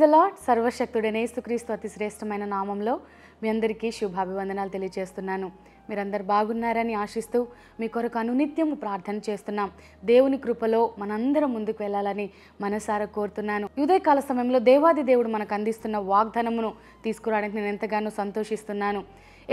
praise allot సర్వశక్తుడైన సుక్రీస్తు అతి శ్రేష్టమైన నామంలో మీ అందరికీ శుభాభివందనాలు తెలియజేస్తున్నాను మీరందరు బాగున్నారని ఆశిస్తూ మీ కొరకు అనునిత్యము ప్రార్థన చేస్తున్నాం దేవుని కృపలో మనందరం ముందుకు వెళ్ళాలని మనసారా కోరుతున్నాను ఉదయకాల సమయంలో దేవాది దేవుడు మనకు అందిస్తున్న వాగ్దానమును తీసుకురావడానికి నేను ఎంతగానో సంతోషిస్తున్నాను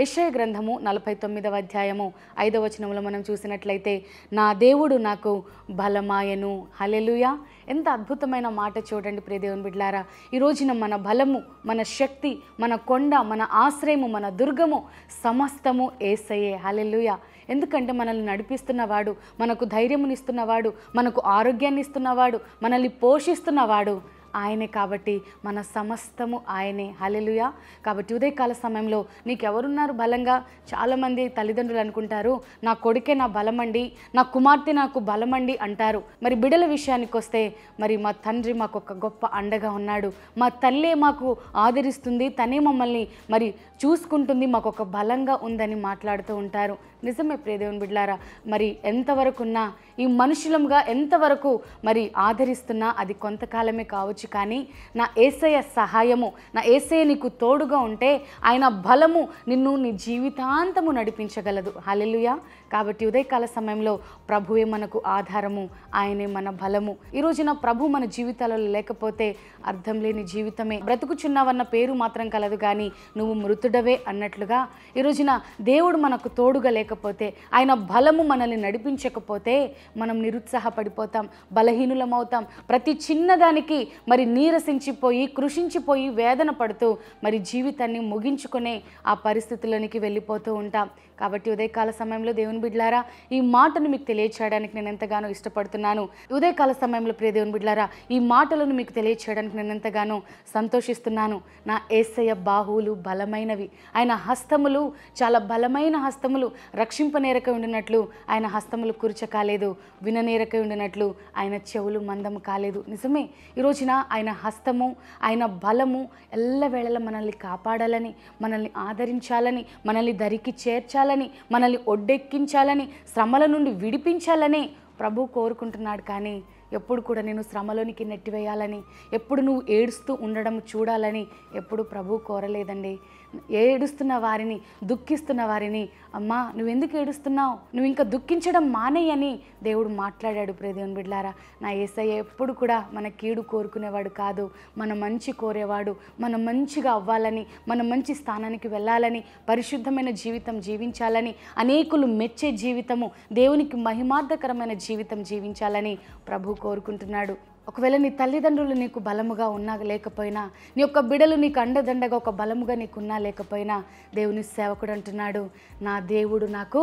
యషయ గ్రంథము నలభై తొమ్మిదవ అధ్యాయము ఐదవ వచనంలో మనం చూసినట్లయితే నా దేవుడు నాకు బలమాయను హలెలుయ ఎంత అద్భుతమైన మాట చూడండి ప్రియదేవుని బిడ్లారా ఈ రోజున మన బలము మన శక్తి మన కొండ మన ఆశ్రయము మన దుర్గము సమస్తము ఏసయే హలెలుయ ఎందుకంటే మనల్ని నడిపిస్తున్నవాడు మనకు ధైర్యమునిస్తున్నవాడు మనకు ఆరోగ్యాన్ని ఇస్తున్నవాడు మనల్ని పోషిస్తున్నవాడు ఆయనే కాబట్టి మన సమస్తము ఆయనే హలెలుయ కాబట్టి ఉదయకాల సమయంలో నీకెవరున్నారు బలంగా చాలామంది తల్లిదండ్రులు అనుకుంటారు నా కొడుకే నా బలమండి నా కుమార్తె నాకు బలమండి అంటారు మరి బిడల విషయానికి వస్తే మరి మా తండ్రి మాకు ఒక గొప్ప అండగా ఉన్నాడు మా తల్లే మాకు ఆదరిస్తుంది తనే మమ్మల్ని మరి చూసుకుంటుంది మాకు ఒక బలంగా ఉందని మాట్లాడుతూ ఉంటారు నిజమే ప్రియదేవుని బిడ్డారా మరి ఎంతవరకున్నా ఈ మనుషులంగా ఎంతవరకు మరి ఆదరిస్తున్నా అది కొంతకాలమే కావచ్చు కావచ్చు కానీ నా ఏసయ సహాయము నా ఏసయ నీకు తోడుగా ఉంటే ఆయన బలము నిన్ను నీ జీవితాంతము నడిపించగలదు హలెలుయా కాబట్టి ఉదయకాల సమయంలో ప్రభువే మనకు ఆధారము ఆయనే మన బలము ఈ రోజున ప్రభు మన జీవితాలలో లేకపోతే అర్థం లేని జీవితమే బ్రతుకుచున్నావన్న పేరు మాత్రం కలదు కానీ నువ్వు మృతుడవే అన్నట్లుగా ఈ రోజున దేవుడు మనకు తోడుగా లేకపోతే ఆయన బలము మనల్ని నడిపించకపోతే మనం నిరుత్సాహపడిపోతాం బలహీనులమవుతాం ప్రతి చిన్నదానికి మరి నీరసించిపోయి కృషించిపోయి వేదన పడుతూ మరి జీవితాన్ని ముగించుకునే ఆ పరిస్థితుల్లోనికి వెళ్ళిపోతూ ఉంటాం కాబట్టి ఉదయకాల సమయంలో దేవుని బిడ్లారా ఈ మాటను మీకు తెలియచేయడానికి నేను ఎంతగానో ఇష్టపడుతున్నాను ఉదయకాల సమయంలో ప్రియ దేవుని బిడ్లారా ఈ మాటలను మీకు తెలియచేయడానికి నేను ఎంతగానో సంతోషిస్తున్నాను నా ఏసయ బాహువులు బలమైనవి ఆయన హస్తములు చాలా బలమైన హస్తములు రక్షింపనేరక ఉండినట్లు ఆయన హస్తములు కురుచ కాలేదు విననేరక ఉండినట్లు ఆయన చెవులు మందం కాలేదు నిజమే ఈరోజున ఆయన హస్తము ఆయన బలము ఎల్లవేళలా మనల్ని కాపాడాలని మనల్ని ఆదరించాలని మనల్ని దరికి చేర్చాలని మనల్ని ఒడ్డెక్కించాలని శ్రమల నుండి విడిపించాలని ప్రభు కోరుకుంటున్నాడు కానీ ఎప్పుడు కూడా నేను శ్రమలోనికి నెట్టివేయాలని ఎప్పుడు నువ్వు ఏడుస్తూ ఉండడం చూడాలని ఎప్పుడు ప్రభు కోరలేదండి ఏడుస్తున్న వారిని దుఃఖిస్తున్న వారిని అమ్మా నువ్వెందుకు ఏడుస్తున్నావు నువ్వు ఇంకా దుఃఖించడం మానేయని దేవుడు మాట్లాడాడు ప్రేదేవుని బిడ్లారా నా ఏసయ్య ఎప్పుడు కూడా మన కీడు కోరుకునేవాడు కాదు మన మంచి కోరేవాడు మనం మంచిగా అవ్వాలని మన మంచి స్థానానికి వెళ్ళాలని పరిశుద్ధమైన జీవితం జీవించాలని అనేకులు మెచ్చే జీవితము దేవునికి మహిమార్థకరమైన జీవితం జీవించాలని ప్రభు కోరుకుంటున్నాడు ఒకవేళ నీ తల్లిదండ్రులు నీకు బలముగా ఉన్నా లేకపోయినా నీ యొక్క బిడలు నీకు అండదండగా ఒక బలముగా నీకున్నా లేకపోయినా దేవుని సేవకుడు అంటున్నాడు నా దేవుడు నాకు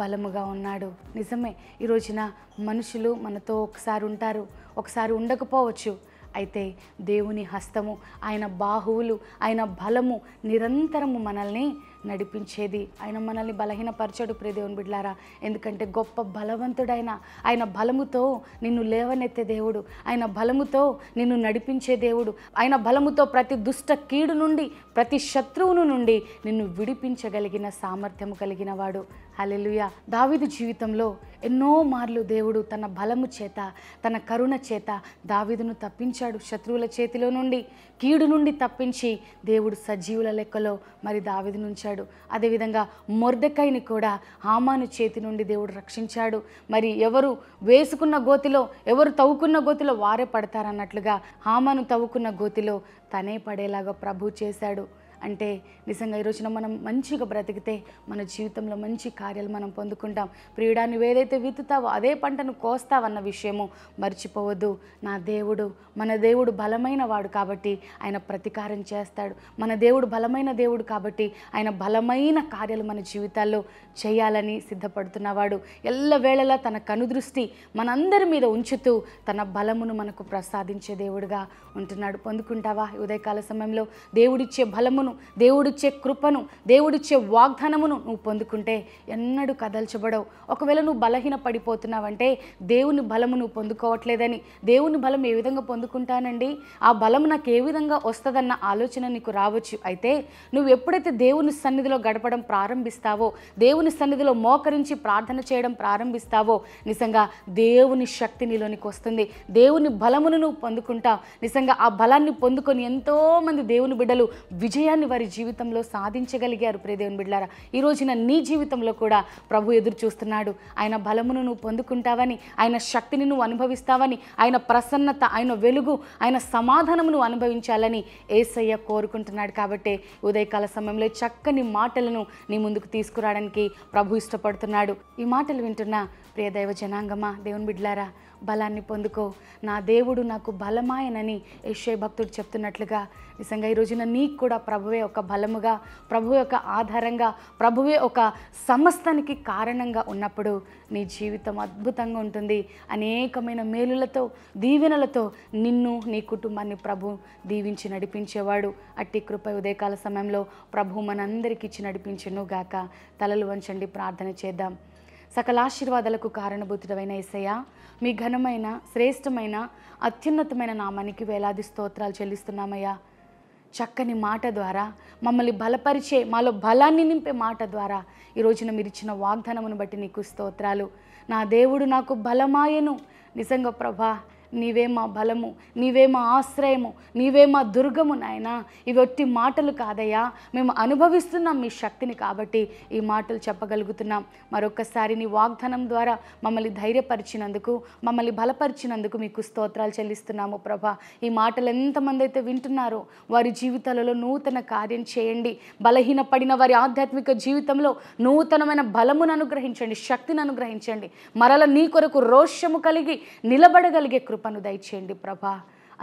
బలముగా ఉన్నాడు నిజమే ఈరోజున మనుషులు మనతో ఒకసారి ఉంటారు ఒకసారి ఉండకపోవచ్చు అయితే దేవుని హస్తము ఆయన బాహువులు ఆయన బలము నిరంతరము మనల్ని నడిపించేది ఆయన మనల్ని బలహీనపరచడు ప్రియదేవుని బిడ్లారా ఎందుకంటే గొప్ప బలవంతుడైన ఆయన బలముతో నిన్ను లేవనెత్తే దేవుడు ఆయన బలముతో నిన్ను నడిపించే దేవుడు ఆయన బలముతో ప్రతి దుష్ట కీడు నుండి ప్రతి శత్రువును నుండి నిన్ను విడిపించగలిగిన సామర్థ్యము కలిగిన వాడు హలెలుయ దావిదు జీవితంలో ఎన్నో మార్లు దేవుడు తన బలము చేత తన కరుణ చేత దావిదును తప్పించాడు శత్రువుల చేతిలో నుండి కీడు నుండి తప్పించి దేవుడు సజీవుల లెక్కలో మరి దావీదును నుంచాడు అదేవిధంగా మొర్దకాయని కూడా ఆమాను చేతి నుండి దేవుడు రక్షించాడు మరి ఎవరు వేసుకున్న గోతిలో ఎవరు తవ్వుకున్న గోతిలో వారే పడతారన్నట్లుగా ఆమాను తవ్వుకున్న గోతిలో తనే పడేలాగా ప్రభు చేశాడు అంటే నిజంగా ఈరోజున మనం మంచిగా బ్రతికితే మన జీవితంలో మంచి కార్యాలు మనం పొందుకుంటాం ప్రియుడా నువ్వేదైతే విత్తుతావో అదే పంటను కోస్తావన్న విషయము మర్చిపోవద్దు నా దేవుడు మన దేవుడు బలమైన వాడు కాబట్టి ఆయన ప్రతీకారం చేస్తాడు మన దేవుడు బలమైన దేవుడు కాబట్టి ఆయన బలమైన కార్యాలు మన జీవితాల్లో చేయాలని సిద్ధపడుతున్నవాడు ఎల్ల వేళలా తన కనుదృష్టి మనందరి మీద ఉంచుతూ తన బలమును మనకు ప్రసాదించే దేవుడుగా ఉంటున్నాడు పొందుకుంటావా ఉదయకాల సమయంలో దేవుడిచ్చే బలమును కృపను దేవుడిచ్చే కృపను దేవుడిచ్చే వాగ్దానమును నువ్వు పొందుకుంటే ఎన్నడూ కదల్చబడవు ఒకవేళ నువ్వు బలహీన పడిపోతున్నావంటే దేవుని బలము నువ్వు పొందుకోవట్లేదని దేవుని బలం ఏ విధంగా పొందుకుంటానండి ఆ బలం నాకు ఏ విధంగా వస్తుందన్న ఆలోచన నీకు రావచ్చు అయితే నువ్వు ఎప్పుడైతే దేవుని సన్నిధిలో గడపడం ప్రారంభిస్తావో దేవుని సన్నిధిలో మోకరించి ప్రార్థన చేయడం ప్రారంభిస్తావో నిజంగా దేవుని శక్తి నీలోనికి వస్తుంది దేవుని బలమును నువ్వు పొందుకుంటావు నిజంగా ఆ బలాన్ని పొందుకొని ఎంతోమంది దేవుని బిడ్డలు విజయాన్ని లక్ష్యాన్ని వారి జీవితంలో సాధించగలిగారు ప్రియదేవుని బిడ్డారా ఈ రోజున నీ జీవితంలో కూడా ప్రభు ఎదురు చూస్తున్నాడు ఆయన బలమును నువ్వు పొందుకుంటావని ఆయన శక్తిని నువ్వు అనుభవిస్తావని ఆయన ప్రసన్నత ఆయన వెలుగు ఆయన సమాధానమును అనుభవించాలని ఏసయ్య కోరుకుంటున్నాడు కాబట్టి ఉదయకాల సమయంలో చక్కని మాటలను నీ ముందుకు తీసుకురావడానికి ప్రభు ఇష్టపడుతున్నాడు ఈ మాటలు వింటున్న ప్రియ దైవ జనాంగమా దేవుని బిడ్లారా బలాన్ని పొందుకో నా దేవుడు నాకు బలమాయనని యశ్వయ భక్తుడు చెప్తున్నట్లుగా నిజంగా ఈరోజున నీకు కూడా ప్రభు ప్రభువే ఒక బలముగా ప్రభు యొక్క ఆధారంగా ప్రభువే ఒక సమస్తానికి కారణంగా ఉన్నప్పుడు నీ జీవితం అద్భుతంగా ఉంటుంది అనేకమైన మేలులతో దీవెనలతో నిన్ను నీ కుటుంబాన్ని ప్రభు దీవించి నడిపించేవాడు అట్టి కృప ఉదయకాల సమయంలో ప్రభు మనందరికీ ఇచ్చి నడిపించను గాక తలలు వంచండి ప్రార్థన చేద్దాం సకల ఆశీర్వాదాలకు కారణభూతుడమైన ఏసయ్య మీ ఘనమైన శ్రేష్టమైన అత్యున్నతమైన నామానికి వేలాది స్తోత్రాలు చెల్లిస్తున్నామయ్యా చక్కని మాట ద్వారా మమ్మల్ని బలపరిచే మాలో బలాన్ని నింపే మాట ద్వారా ఈ రోజున మీరు ఇచ్చిన వాగ్దానమును బట్టి నీకు స్తోత్రాలు నా దేవుడు నాకు బలమాయను నిజంగా ప్రభా నీవే మా బలము నీవే మా ఆశ్రయము నీవే మా దుర్గము నాయన ఇవొట్టి మాటలు కాదయ్యా మేము అనుభవిస్తున్నాం మీ శక్తిని కాబట్టి ఈ మాటలు చెప్పగలుగుతున్నాం మరొకసారి నీ వాగ్దానం ద్వారా మమ్మల్ని ధైర్యపరిచినందుకు మమ్మల్ని బలపరిచినందుకు మీకు స్తోత్రాలు చెల్లిస్తున్నాము ప్రభా ఈ మాటలు ఎంతమంది అయితే వింటున్నారో వారి జీవితాలలో నూతన కార్యం చేయండి బలహీనపడిన వారి ఆధ్యాత్మిక జీవితంలో నూతనమైన బలమును అనుగ్రహించండి శక్తిని అనుగ్రహించండి మరల నీ కొరకు రోషము కలిగి నిలబడగలిగే కృప కృపను దయచేయండి ప్రభా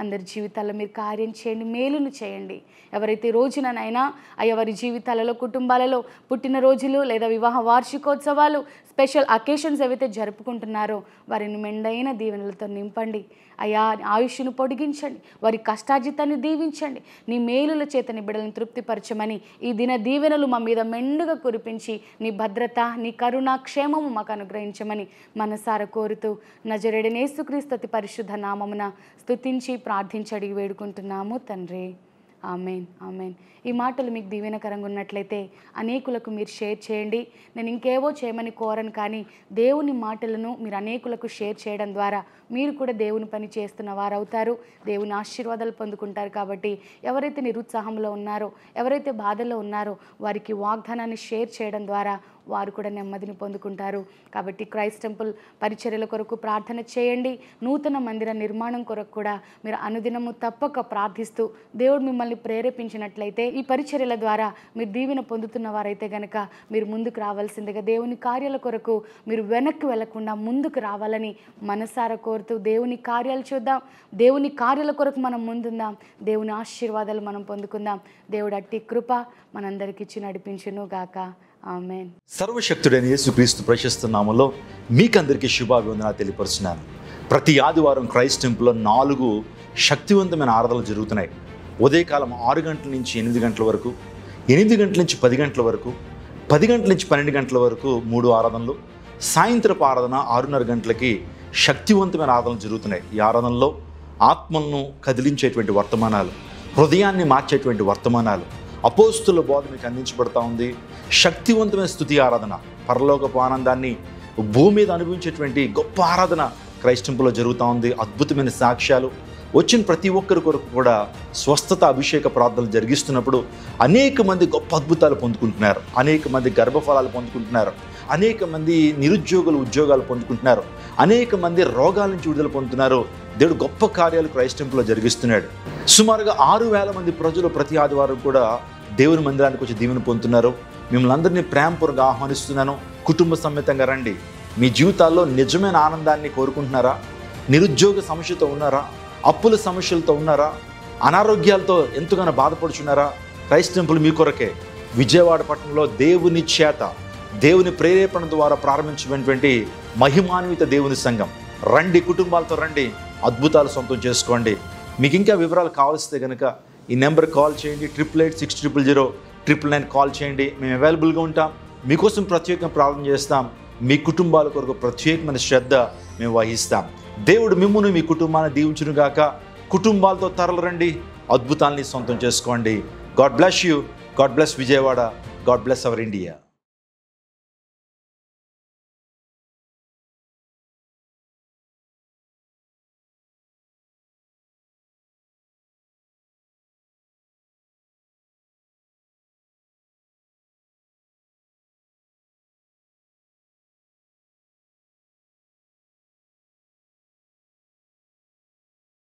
అందరి జీవితాల్లో మీరు కార్యం చేయండి మేలును చేయండి ఎవరైతే రోజుననైనా అయ్యా జీవితాలలో కుటుంబాలలో పుట్టినరోజులు లేదా వివాహ వార్షికోత్సవాలు స్పెషల్ అకేషన్స్ ఏవైతే జరుపుకుంటున్నారో వారిని మెండైన దీవెనలతో నింపండి అయా ఆయుష్ను పొడిగించండి వారి కష్టార్జితాన్ని దీవించండి నీ మేలుల చేత నీ బిడ్డలను తృప్తిపరచమని ఈ దిన దీవెనలు మా మీద మెండుగా కురిపించి నీ భద్రత నీ కరుణ క్షేమము మాకు అనుగ్రహించమని మనసార కోరుతూ నజరేడనేసుక్రీస్తతి పరిశుద్ధ నామమున స్తుతించి ప్రార్థించడి వేడుకుంటున్నాము తండ్రి ఆమెన్ ఆమెన్ ఈ మాటలు మీకు దీవెనకరంగా ఉన్నట్లయితే అనేకులకు మీరు షేర్ చేయండి నేను ఇంకేవో చేయమని కోరను కానీ దేవుని మాటలను మీరు అనేకులకు షేర్ చేయడం ద్వారా మీరు కూడా దేవుని పని చేస్తున్న వారు అవుతారు దేవుని ఆశీర్వాదాలు పొందుకుంటారు కాబట్టి ఎవరైతే నిరుత్సాహంలో ఉన్నారో ఎవరైతే బాధలో ఉన్నారో వారికి వాగ్దానాన్ని షేర్ చేయడం ద్వారా వారు కూడా నెమ్మదిని పొందుకుంటారు కాబట్టి క్రైస్ట్ టెంపుల్ పరిచర్యల కొరకు ప్రార్థన చేయండి నూతన మందిర నిర్మాణం కొరకు కూడా మీరు అనుదినము తప్పక ప్రార్థిస్తూ దేవుడు మిమ్మల్ని ప్రేరేపించినట్లయితే ఈ పరిచర్యల ద్వారా మీరు దీవెన పొందుతున్న వారైతే గనక మీరు ముందుకు రావాల్సిందిగా దేవుని కార్యాల కొరకు మీరు వెనక్కి వెళ్లకుండా ముందుకు రావాలని మనసారా కోరుతూ దేవుని కార్యాలు చూద్దాం దేవుని కార్యాల కొరకు మనం ముందుందాం దేవుని ఆశీర్వాదాలు మనం పొందుకుందాం దేవుడు అట్టి కృప ఇచ్చి నడిపించును గాక సర్వశక్తుడైన యేసుక్రీస్తు ప్రశస్త నామంలో మీకందరికీ శుభాభివందనాలు తెలియపరుస్తున్నాను ప్రతి ఆదివారం క్రైస్ట్ టెంపుల్లో నాలుగు శక్తివంతమైన ఆరాధనలు జరుగుతున్నాయి ఉదయకాలం ఆరు గంటల నుంచి ఎనిమిది గంటల వరకు ఎనిమిది గంటల నుంచి పది గంటల వరకు పది గంటల నుంచి పన్నెండు గంటల వరకు మూడు ఆరాధనలు సాయంత్రపు ఆరాధన ఆరున్నర గంటలకి శక్తివంతమైన ఆరాధనలు జరుగుతున్నాయి ఈ ఆరాధనలో ఆత్మలను కదిలించేటువంటి వర్తమానాలు హృదయాన్ని మార్చేటువంటి వర్తమానాలు అపోస్తుల బోధ మీకు అందించబడతా ఉంది శక్తివంతమైన స్థుతి ఆరాధన పరలోకపు ఆనందాన్ని భూమి మీద అనుభవించేటువంటి గొప్ప ఆరాధన క్రైస్ట్ జరుగుతూ ఉంది అద్భుతమైన సాక్ష్యాలు వచ్చిన ప్రతి ఒక్కరి కొరకు కూడా స్వస్థత అభిషేక ప్రార్థనలు జరిగిస్తున్నప్పుడు అనేక మంది గొప్ప అద్భుతాలు పొందుకుంటున్నారు అనేక మంది గర్భఫలాలు పొందుకుంటున్నారు అనేక మంది నిరుద్యోగులు ఉద్యోగాలు పొందుకుంటున్నారు అనేక మంది రోగాల నుంచి విడుదల పొందుతున్నారు దేవుడు గొప్ప కార్యాలు క్రైస్ట్ జరిగిస్తున్నాడు సుమారుగా ఆరు వేల మంది ప్రజలు ప్రతి ఆదివారం కూడా దేవుని మందిరానికి వచ్చి దీవెన పొందుతున్నారు మిమ్మల్ని అందరినీ ప్రేమపూర్వక ఆహ్వానిస్తున్నాను కుటుంబ సమేతంగా రండి మీ జీవితాల్లో నిజమైన ఆనందాన్ని కోరుకుంటున్నారా నిరుద్యోగ సమస్యతో ఉన్నారా అప్పుల సమస్యలతో ఉన్నారా అనారోగ్యాలతో ఎంతగానో బాధపడుచున్నారా క్రైస్తంపులు మీ కొరకే విజయవాడ పట్టణంలో దేవుని చేత దేవుని ప్రేరేపణ ద్వారా ప్రారంభించినటువంటి మహిమాన్విత దేవుని సంఘం రండి కుటుంబాలతో రండి అద్భుతాలు సొంతం చేసుకోండి మీకు ఇంకా వివరాలు కావలిస్తే కనుక ఈ నెంబర్ కాల్ చేయండి triple eight six triple zero triple nine call చేయండి మేము అవైలబుల్గా ఉంటాం మీకోసం ప్రత్యేకంగా ప్రార్థన చేస్తాం మీ కుటుంబాల కొరకు ప్రత్యేకమైన శ్రద్ధ మేము వహిస్తాం దేవుడు మిమ్మల్ని మీ కుటుంబాన్ని దీవించునుగాక కుటుంబాలతో రండి అద్భుతాల్ని సొంతం చేసుకోండి God bless you God bless Vijayawada God bless our India